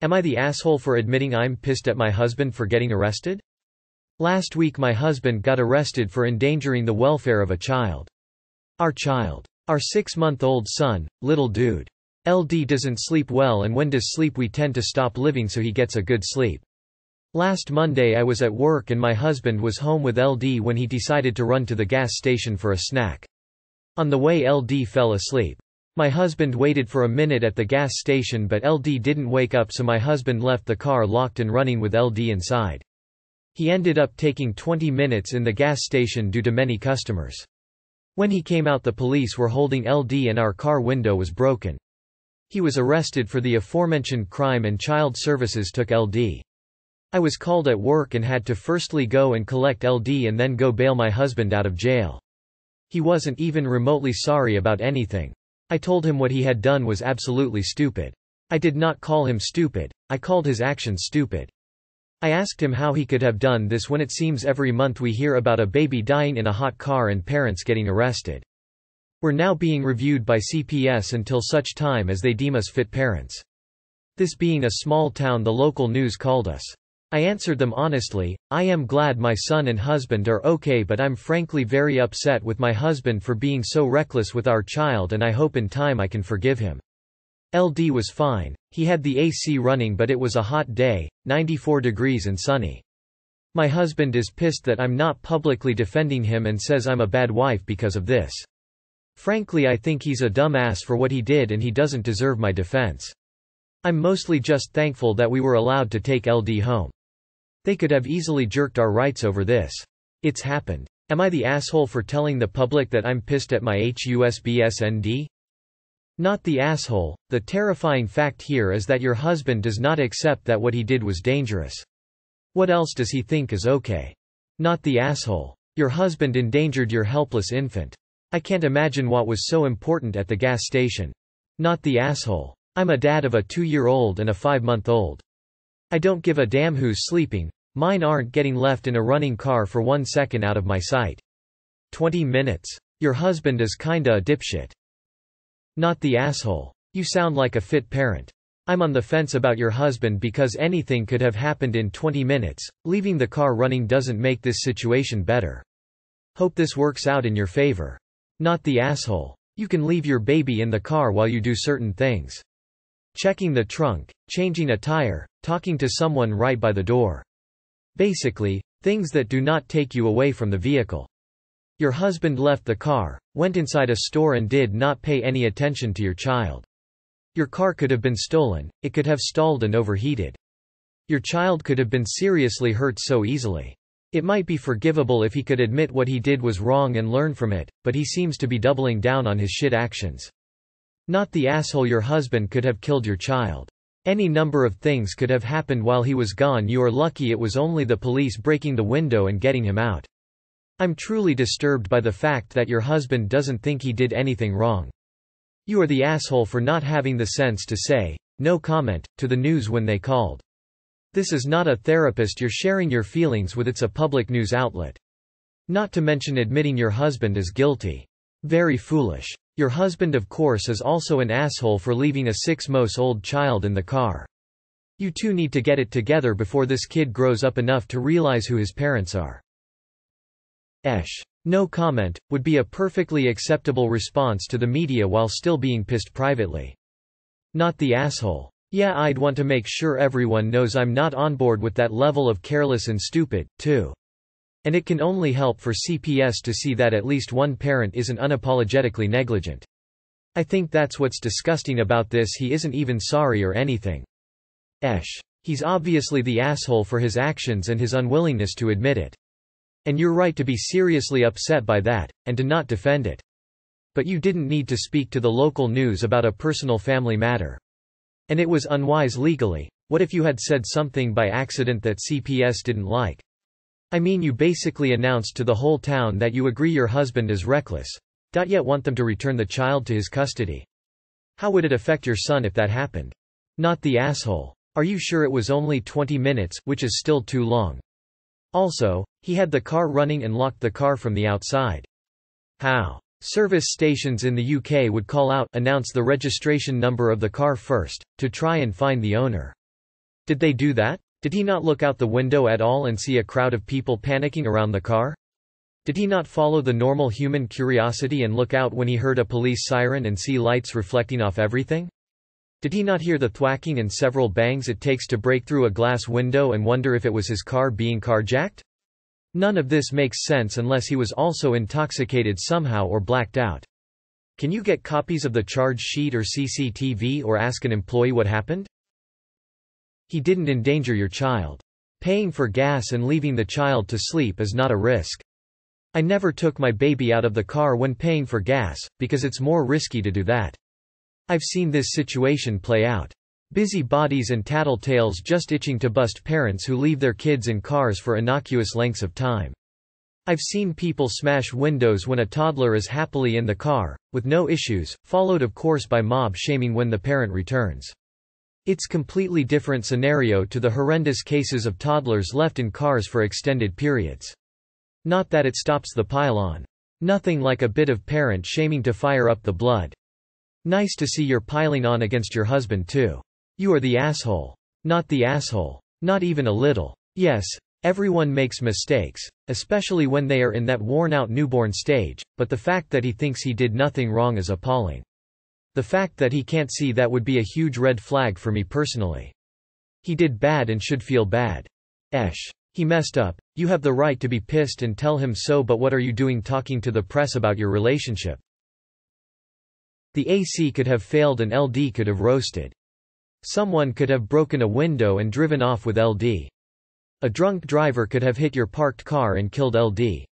Am I the asshole for admitting I'm pissed at my husband for getting arrested? Last week my husband got arrested for endangering the welfare of a child. Our child. Our six-month-old son, little dude. LD doesn't sleep well and when does sleep we tend to stop living so he gets a good sleep. Last Monday I was at work and my husband was home with LD when he decided to run to the gas station for a snack. On the way LD fell asleep. My husband waited for a minute at the gas station but LD didn't wake up so my husband left the car locked and running with LD inside. He ended up taking 20 minutes in the gas station due to many customers. When he came out the police were holding LD and our car window was broken. He was arrested for the aforementioned crime and child services took LD. I was called at work and had to firstly go and collect LD and then go bail my husband out of jail. He wasn't even remotely sorry about anything. I told him what he had done was absolutely stupid. I did not call him stupid, I called his action stupid. I asked him how he could have done this when it seems every month we hear about a baby dying in a hot car and parents getting arrested. We're now being reviewed by CPS until such time as they deem us fit parents. This being a small town the local news called us I answered them honestly, I am glad my son and husband are okay but I'm frankly very upset with my husband for being so reckless with our child and I hope in time I can forgive him. LD was fine. He had the AC running but it was a hot day, 94 degrees and sunny. My husband is pissed that I'm not publicly defending him and says I'm a bad wife because of this. Frankly I think he's a dumbass for what he did and he doesn't deserve my defense. I'm mostly just thankful that we were allowed to take LD home. They could have easily jerked our rights over this. It's happened. Am I the asshole for telling the public that I'm pissed at my HUSBSND? Not the asshole, the terrifying fact here is that your husband does not accept that what he did was dangerous. What else does he think is okay? Not the asshole. Your husband endangered your helpless infant. I can't imagine what was so important at the gas station. Not the asshole. I'm a dad of a two-year-old and a five-month-old. I don't give a damn who's sleeping, Mine aren't getting left in a running car for one second out of my sight. 20 minutes. Your husband is kinda a dipshit. Not the asshole. You sound like a fit parent. I'm on the fence about your husband because anything could have happened in 20 minutes. Leaving the car running doesn't make this situation better. Hope this works out in your favor. Not the asshole. You can leave your baby in the car while you do certain things. Checking the trunk, changing a tire, talking to someone right by the door. Basically, things that do not take you away from the vehicle. Your husband left the car, went inside a store and did not pay any attention to your child. Your car could have been stolen, it could have stalled and overheated. Your child could have been seriously hurt so easily. It might be forgivable if he could admit what he did was wrong and learn from it, but he seems to be doubling down on his shit actions. Not the asshole your husband could have killed your child. Any number of things could have happened while he was gone you are lucky it was only the police breaking the window and getting him out. I'm truly disturbed by the fact that your husband doesn't think he did anything wrong. You are the asshole for not having the sense to say, no comment, to the news when they called. This is not a therapist you're sharing your feelings with it's a public news outlet. Not to mention admitting your husband is guilty. Very foolish. Your husband of course is also an asshole for leaving a six months old child in the car. You two need to get it together before this kid grows up enough to realize who his parents are. Esh. No comment, would be a perfectly acceptable response to the media while still being pissed privately. Not the asshole. Yeah I'd want to make sure everyone knows I'm not on board with that level of careless and stupid, too. And it can only help for CPS to see that at least one parent isn't unapologetically negligent. I think that's what's disgusting about this he isn't even sorry or anything. Esh. He's obviously the asshole for his actions and his unwillingness to admit it. And you're right to be seriously upset by that, and to not defend it. But you didn't need to speak to the local news about a personal family matter. And it was unwise legally, what if you had said something by accident that CPS didn't like? I mean you basically announced to the whole town that you agree your husband is reckless. Dot yet want them to return the child to his custody. How would it affect your son if that happened? Not the asshole. Are you sure it was only 20 minutes, which is still too long? Also, he had the car running and locked the car from the outside. How? Service stations in the UK would call out, announce the registration number of the car first, to try and find the owner. Did they do that? Did he not look out the window at all and see a crowd of people panicking around the car? Did he not follow the normal human curiosity and look out when he heard a police siren and see lights reflecting off everything? Did he not hear the thwacking and several bangs it takes to break through a glass window and wonder if it was his car being carjacked? None of this makes sense unless he was also intoxicated somehow or blacked out. Can you get copies of the charge sheet or CCTV or ask an employee what happened? He didn't endanger your child. Paying for gas and leaving the child to sleep is not a risk. I never took my baby out of the car when paying for gas, because it's more risky to do that. I've seen this situation play out. Busy bodies and tattletales just itching to bust parents who leave their kids in cars for innocuous lengths of time. I've seen people smash windows when a toddler is happily in the car, with no issues, followed of course by mob shaming when the parent returns. It's completely different scenario to the horrendous cases of toddlers left in cars for extended periods. Not that it stops the pile-on. Nothing like a bit of parent shaming to fire up the blood. Nice to see you're piling on against your husband too. You are the asshole. Not the asshole. Not even a little. Yes, everyone makes mistakes, especially when they are in that worn-out newborn stage, but the fact that he thinks he did nothing wrong is appalling. The fact that he can't see that would be a huge red flag for me personally. He did bad and should feel bad. Esh. He messed up. You have the right to be pissed and tell him so but what are you doing talking to the press about your relationship? The AC could have failed and LD could have roasted. Someone could have broken a window and driven off with LD. A drunk driver could have hit your parked car and killed LD.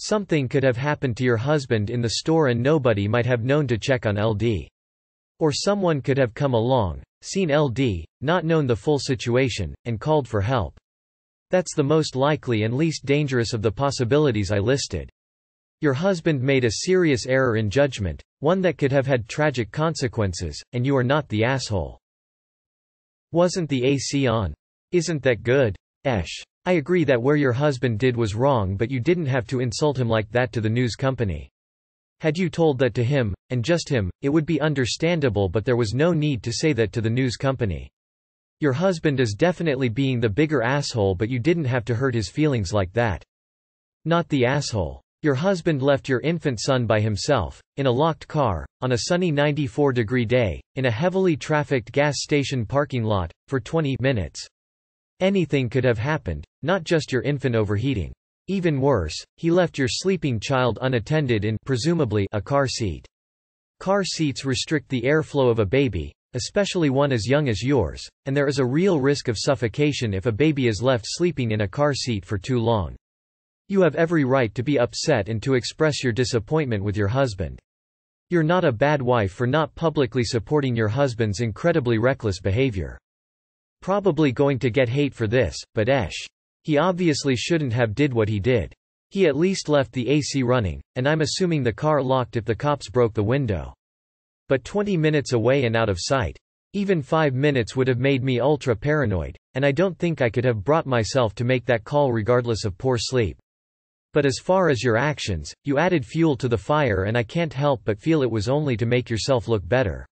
Something could have happened to your husband in the store and nobody might have known to check on LD. Or someone could have come along, seen LD, not known the full situation, and called for help. That's the most likely and least dangerous of the possibilities I listed. Your husband made a serious error in judgment, one that could have had tragic consequences, and you are not the asshole. Wasn't the AC on? Isn't that good? Esh. I agree that where your husband did was wrong but you didn't have to insult him like that to the news company. Had you told that to him, and just him, it would be understandable but there was no need to say that to the news company. Your husband is definitely being the bigger asshole but you didn't have to hurt his feelings like that. Not the asshole. Your husband left your infant son by himself, in a locked car, on a sunny 94 degree day, in a heavily trafficked gas station parking lot, for 20 minutes. Anything could have happened, not just your infant overheating. Even worse, he left your sleeping child unattended in presumably a car seat. Car seats restrict the airflow of a baby, especially one as young as yours, and there is a real risk of suffocation if a baby is left sleeping in a car seat for too long. You have every right to be upset and to express your disappointment with your husband. You're not a bad wife for not publicly supporting your husband's incredibly reckless behavior. Probably going to get hate for this, but esh. He obviously shouldn't have did what he did. He at least left the AC running, and I'm assuming the car locked if the cops broke the window. But 20 minutes away and out of sight. Even 5 minutes would have made me ultra paranoid, and I don't think I could have brought myself to make that call regardless of poor sleep. But as far as your actions, you added fuel to the fire and I can't help but feel it was only to make yourself look better.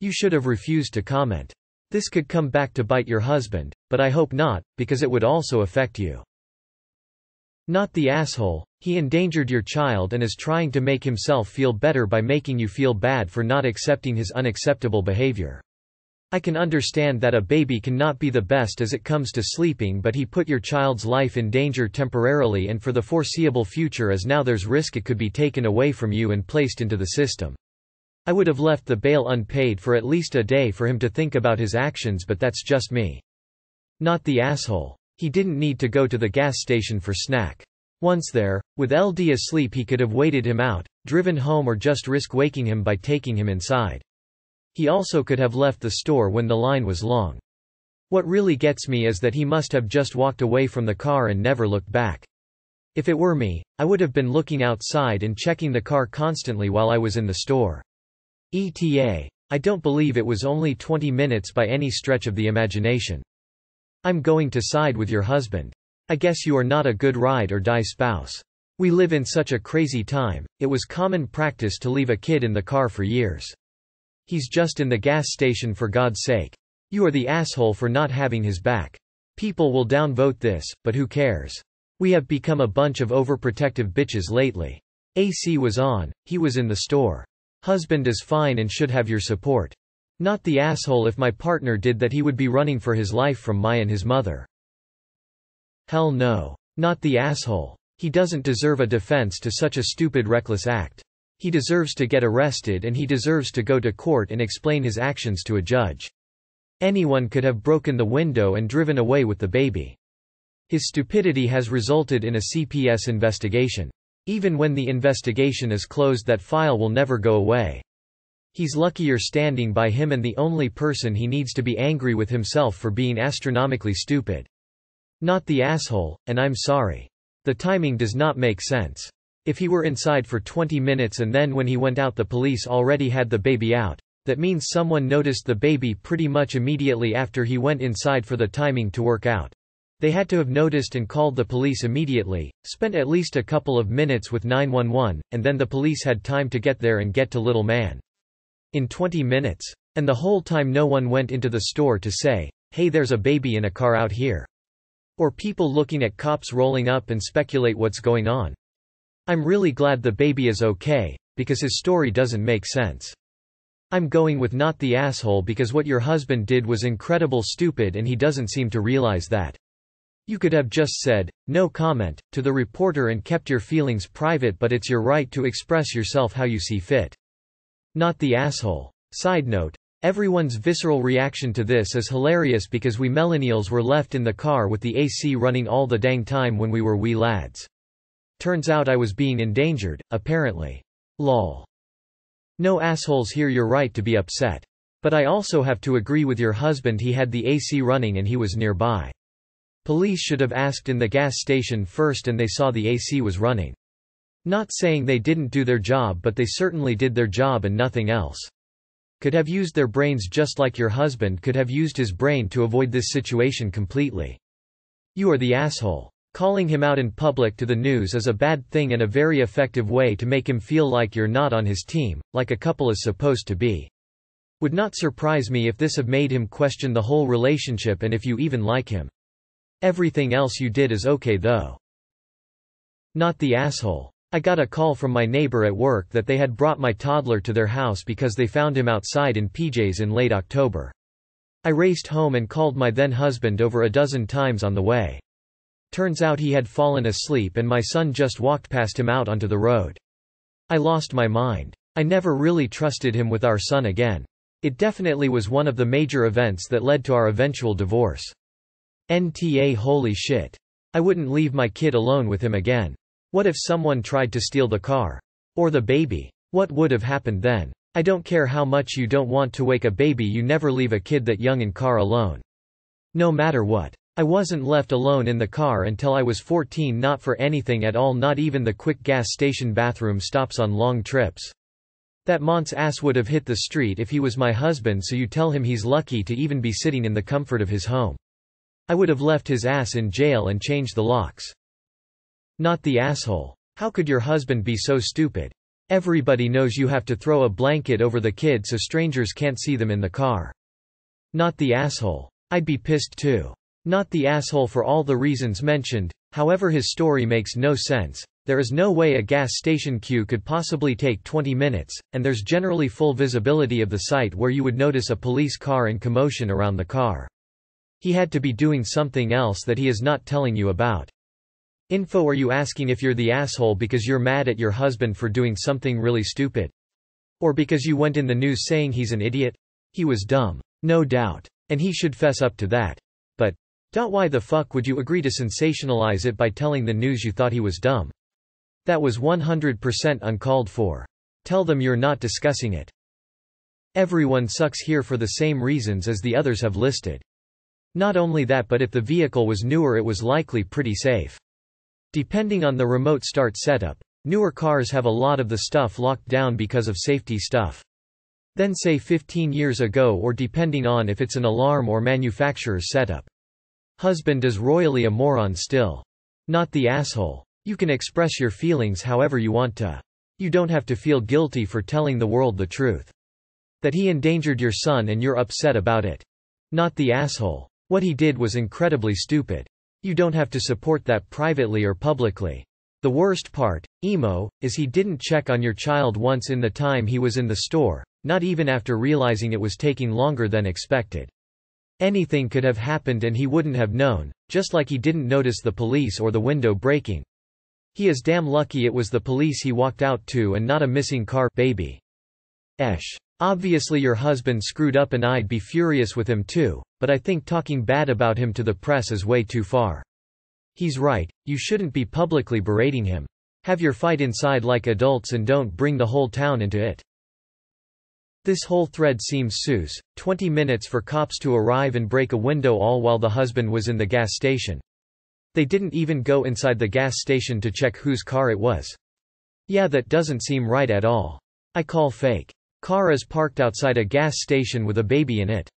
You should have refused to comment. This could come back to bite your husband, but I hope not, because it would also affect you. Not the asshole, he endangered your child and is trying to make himself feel better by making you feel bad for not accepting his unacceptable behavior. I can understand that a baby cannot be the best as it comes to sleeping but he put your child's life in danger temporarily and for the foreseeable future as now there's risk it could be taken away from you and placed into the system. I would have left the bail unpaid for at least a day for him to think about his actions but that's just me. Not the asshole. He didn't need to go to the gas station for snack. Once there, with LD asleep he could have waited him out, driven home or just risk waking him by taking him inside. He also could have left the store when the line was long. What really gets me is that he must have just walked away from the car and never looked back. If it were me, I would have been looking outside and checking the car constantly while I was in the store. ETA. I don't believe it was only 20 minutes by any stretch of the imagination. I'm going to side with your husband. I guess you are not a good ride or die spouse. We live in such a crazy time, it was common practice to leave a kid in the car for years. He's just in the gas station for God's sake. You are the asshole for not having his back. People will downvote this, but who cares? We have become a bunch of overprotective bitches lately. AC was on, he was in the store. Husband is fine and should have your support. Not the asshole if my partner did that he would be running for his life from my and his mother. Hell no. Not the asshole. He doesn't deserve a defense to such a stupid reckless act. He deserves to get arrested and he deserves to go to court and explain his actions to a judge. Anyone could have broken the window and driven away with the baby. His stupidity has resulted in a CPS investigation. Even when the investigation is closed that file will never go away. He's luckier standing by him and the only person he needs to be angry with himself for being astronomically stupid. Not the asshole, and I'm sorry. The timing does not make sense. If he were inside for 20 minutes and then when he went out the police already had the baby out, that means someone noticed the baby pretty much immediately after he went inside for the timing to work out. They had to have noticed and called the police immediately, spent at least a couple of minutes with 911, and then the police had time to get there and get to little man. In 20 minutes. And the whole time no one went into the store to say, hey there's a baby in a car out here. Or people looking at cops rolling up and speculate what's going on. I'm really glad the baby is okay, because his story doesn't make sense. I'm going with not the asshole because what your husband did was incredible stupid and he doesn't seem to realize that. You could have just said, no comment, to the reporter and kept your feelings private but it's your right to express yourself how you see fit. Not the asshole. Side note. Everyone's visceral reaction to this is hilarious because we millennials were left in the car with the AC running all the dang time when we were wee lads. Turns out I was being endangered, apparently. Lol. No assholes you your right to be upset. But I also have to agree with your husband he had the AC running and he was nearby. Police should have asked in the gas station first and they saw the AC was running. Not saying they didn't do their job but they certainly did their job and nothing else. Could have used their brains just like your husband could have used his brain to avoid this situation completely. You are the asshole. Calling him out in public to the news is a bad thing and a very effective way to make him feel like you're not on his team, like a couple is supposed to be. Would not surprise me if this have made him question the whole relationship and if you even like him. Everything else you did is okay though. Not the asshole. I got a call from my neighbor at work that they had brought my toddler to their house because they found him outside in PJs in late October. I raced home and called my then husband over a dozen times on the way. Turns out he had fallen asleep and my son just walked past him out onto the road. I lost my mind. I never really trusted him with our son again. It definitely was one of the major events that led to our eventual divorce. NTA holy shit. I wouldn't leave my kid alone with him again. What if someone tried to steal the car? Or the baby? What would have happened then? I don't care how much you don't want to wake a baby you never leave a kid that young in car alone. No matter what. I wasn't left alone in the car until I was 14 not for anything at all not even the quick gas station bathroom stops on long trips. That Mont's ass would have hit the street if he was my husband so you tell him he's lucky to even be sitting in the comfort of his home. I would have left his ass in jail and changed the locks. Not the asshole. How could your husband be so stupid? Everybody knows you have to throw a blanket over the kid so strangers can't see them in the car. Not the asshole. I'd be pissed too. Not the asshole for all the reasons mentioned, however his story makes no sense, there is no way a gas station queue could possibly take 20 minutes, and there's generally full visibility of the site where you would notice a police car and commotion around the car. He had to be doing something else that he is not telling you about. Info are you asking if you're the asshole because you're mad at your husband for doing something really stupid? Or because you went in the news saying he's an idiot? He was dumb. No doubt. And he should fess up to that. But, dot why the fuck would you agree to sensationalize it by telling the news you thought he was dumb? That was 100% uncalled for. Tell them you're not discussing it. Everyone sucks here for the same reasons as the others have listed. Not only that but if the vehicle was newer it was likely pretty safe. Depending on the remote start setup, newer cars have a lot of the stuff locked down because of safety stuff. Then say 15 years ago or depending on if it's an alarm or manufacturer's setup. Husband is royally a moron still. Not the asshole. You can express your feelings however you want to. You don't have to feel guilty for telling the world the truth. That he endangered your son and you're upset about it. Not the asshole. What he did was incredibly stupid. You don't have to support that privately or publicly. The worst part, emo, is he didn't check on your child once in the time he was in the store, not even after realizing it was taking longer than expected. Anything could have happened and he wouldn't have known, just like he didn't notice the police or the window breaking. He is damn lucky it was the police he walked out to and not a missing car baby. Esh. Obviously your husband screwed up and I'd be furious with him too, but I think talking bad about him to the press is way too far. He's right, you shouldn't be publicly berating him. Have your fight inside like adults and don't bring the whole town into it. This whole thread seems sus, 20 minutes for cops to arrive and break a window all while the husband was in the gas station. They didn't even go inside the gas station to check whose car it was. Yeah that doesn't seem right at all. I call fake. Car is parked outside a gas station with a baby in it.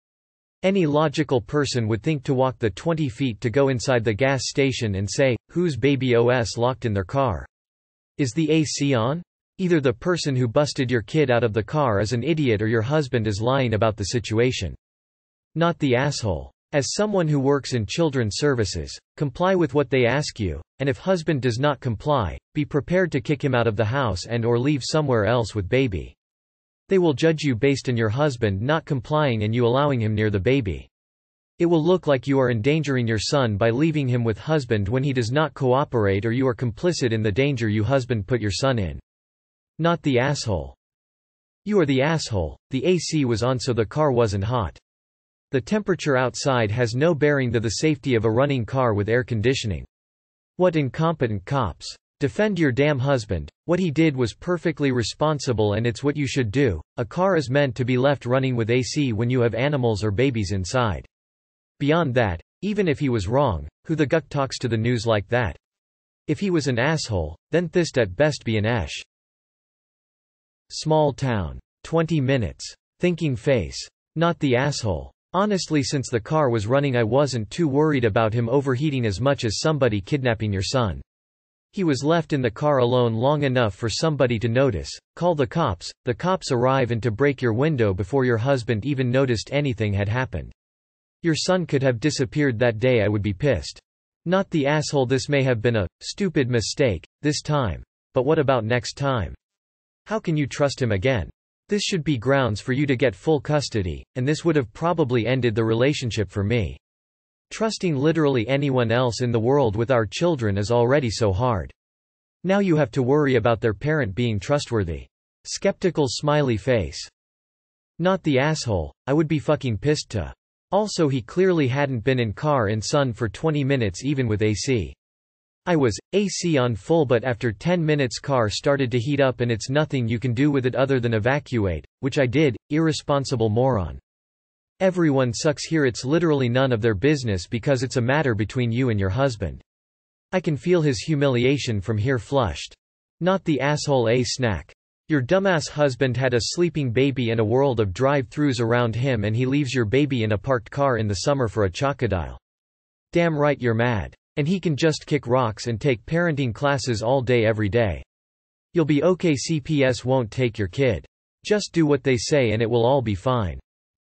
Any logical person would think to walk the 20 feet to go inside the gas station and say, whose baby OS locked in their car? Is the AC on? Either the person who busted your kid out of the car is an idiot or your husband is lying about the situation. Not the asshole. As someone who works in children's services, comply with what they ask you, and if husband does not comply, be prepared to kick him out of the house and or leave somewhere else with baby. They will judge you based on your husband not complying and you allowing him near the baby. It will look like you are endangering your son by leaving him with husband when he does not cooperate or you are complicit in the danger you husband put your son in. Not the asshole. You are the asshole, the AC was on so the car wasn't hot. The temperature outside has no bearing to the safety of a running car with air conditioning. What incompetent cops. Defend your damn husband. What he did was perfectly responsible and it's what you should do. A car is meant to be left running with AC when you have animals or babies inside. Beyond that, even if he was wrong, who the guck talks to the news like that? If he was an asshole, then thist at best be an esh. Small town. 20 minutes. Thinking face. Not the asshole. Honestly since the car was running I wasn't too worried about him overheating as much as somebody kidnapping your son. He was left in the car alone long enough for somebody to notice. Call the cops, the cops arrive and to break your window before your husband even noticed anything had happened. Your son could have disappeared that day I would be pissed. Not the asshole this may have been a, stupid mistake, this time. But what about next time? How can you trust him again? This should be grounds for you to get full custody, and this would have probably ended the relationship for me. Trusting literally anyone else in the world with our children is already so hard. Now you have to worry about their parent being trustworthy. Skeptical smiley face. Not the asshole, I would be fucking pissed to. Also he clearly hadn't been in car and sun for 20 minutes even with AC. I was, AC on full but after 10 minutes car started to heat up and it's nothing you can do with it other than evacuate, which I did, irresponsible moron. Everyone sucks here it's literally none of their business because it's a matter between you and your husband. I can feel his humiliation from here flushed. Not the asshole a eh, snack. Your dumbass husband had a sleeping baby and a world of drive-thrus around him and he leaves your baby in a parked car in the summer for a chocodile. Damn right you're mad. And he can just kick rocks and take parenting classes all day every day. You'll be okay CPS won't take your kid. Just do what they say and it will all be fine.